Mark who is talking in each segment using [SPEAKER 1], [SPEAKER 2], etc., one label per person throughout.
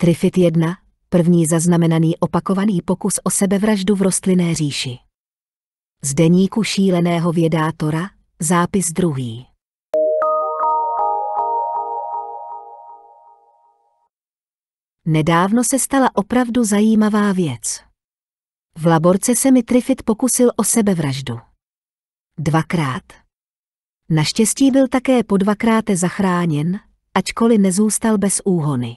[SPEAKER 1] Trifit 1, první zaznamenaný opakovaný pokus o sebevraždu v rostlinné říši. Z deníku šíleného vědátora, zápis druhý. Nedávno se stala opravdu zajímavá věc. V laborce se mi Trifit pokusil o sebevraždu. Dvakrát. Naštěstí byl také po dvakráte zachráněn, ačkoliv nezůstal bez úhony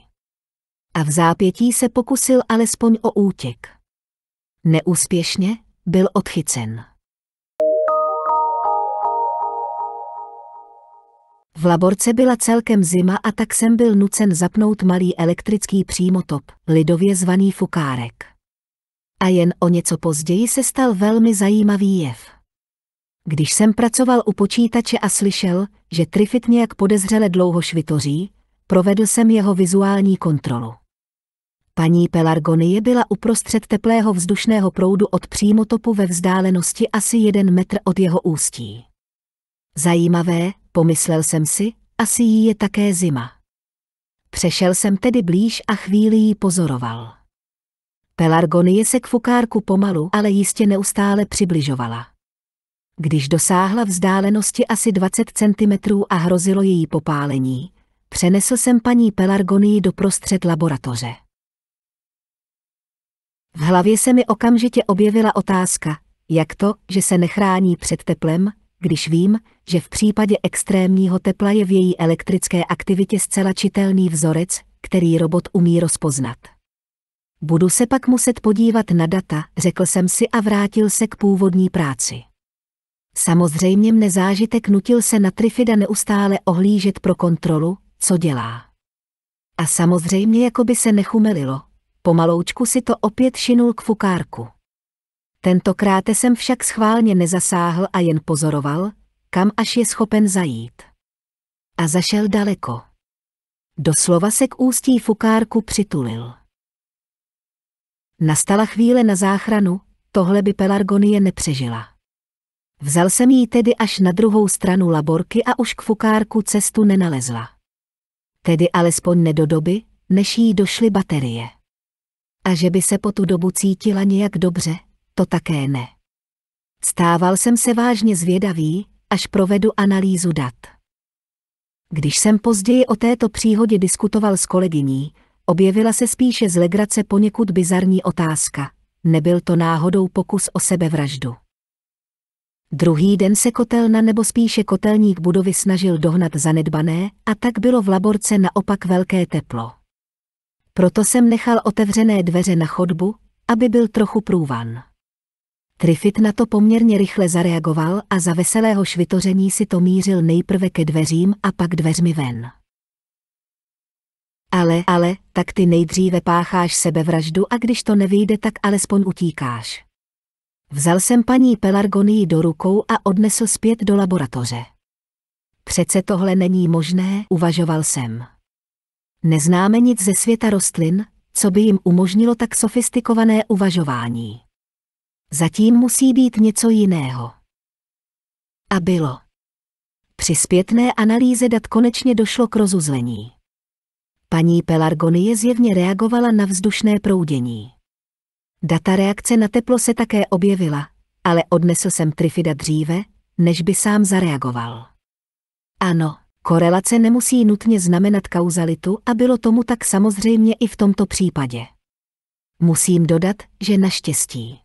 [SPEAKER 1] a v zápětí se pokusil alespoň o útěk. Neúspěšně byl odchycen. V laborce byla celkem zima a tak jsem byl nucen zapnout malý elektrický přímotop, lidově zvaný fukárek. A jen o něco později se stal velmi zajímavý jev. Když jsem pracoval u počítače a slyšel, že Trifit nějak podezřele dlouho švitoří, provedl jsem jeho vizuální kontrolu. Paní Pelargonie byla uprostřed teplého vzdušného proudu od přímotopu ve vzdálenosti asi jeden metr od jeho ústí. Zajímavé, pomyslel jsem si, asi jí je také zima. Přešel jsem tedy blíž a chvíli ji pozoroval. Pelargonie se k fukárku pomalu, ale jistě neustále přibližovala. Když dosáhla vzdálenosti asi 20 cm a hrozilo její popálení, přenesl jsem paní Pelargonii do prostřed laboratoře. V hlavě se mi okamžitě objevila otázka, jak to, že se nechrání před teplem, když vím, že v případě extrémního tepla je v její elektrické aktivitě zcela čitelný vzorec, který robot umí rozpoznat. Budu se pak muset podívat na data, řekl jsem si a vrátil se k původní práci. Samozřejmě mne zážitek nutil se na Trifida neustále ohlížet pro kontrolu, co dělá. A samozřejmě jako by se nechumelilo, Pomaloučku si to opět šinul k fukárku. Tentokrát jsem však schválně nezasáhl a jen pozoroval, kam až je schopen zajít. A zašel daleko. Doslova se k ústí fukárku přitulil. Nastala chvíle na záchranu, tohle by Pelargonie nepřežila. Vzal jsem jí tedy až na druhou stranu laborky a už k fukárku cestu nenalezla. Tedy alespoň ne do doby, než jí došly baterie a že by se po tu dobu cítila nějak dobře, to také ne. Stával jsem se vážně zvědavý, až provedu analýzu dat. Když jsem později o této příhodě diskutoval s kolegyní, objevila se spíše z legrace poněkud bizarní otázka. Nebyl to náhodou pokus o sebevraždu. Druhý den se kotelna nebo spíše kotelník budovy snažil dohnat zanedbané a tak bylo v laborce naopak velké teplo. Proto jsem nechal otevřené dveře na chodbu, aby byl trochu průvan. Trifit na to poměrně rychle zareagoval a za veselého švitoření si to mířil nejprve ke dveřím a pak dveřmi ven. Ale, ale, tak ty nejdříve pácháš sebevraždu a když to nevyjde, tak alespoň utíkáš. Vzal jsem paní Pelargonii do rukou a odnesl zpět do laboratoře. Přece tohle není možné, uvažoval jsem. Neznáme nic ze světa rostlin, co by jim umožnilo tak sofistikované uvažování. Zatím musí být něco jiného. A bylo. Při zpětné analýze dat konečně došlo k rozuzlení. Paní Pelargonie zjevně reagovala na vzdušné proudění. Data reakce na teplo se také objevila, ale odnesl jsem Trifida dříve, než by sám zareagoval. Ano. Korelace nemusí nutně znamenat kauzalitu a bylo tomu tak samozřejmě i v tomto případě. Musím dodat, že naštěstí.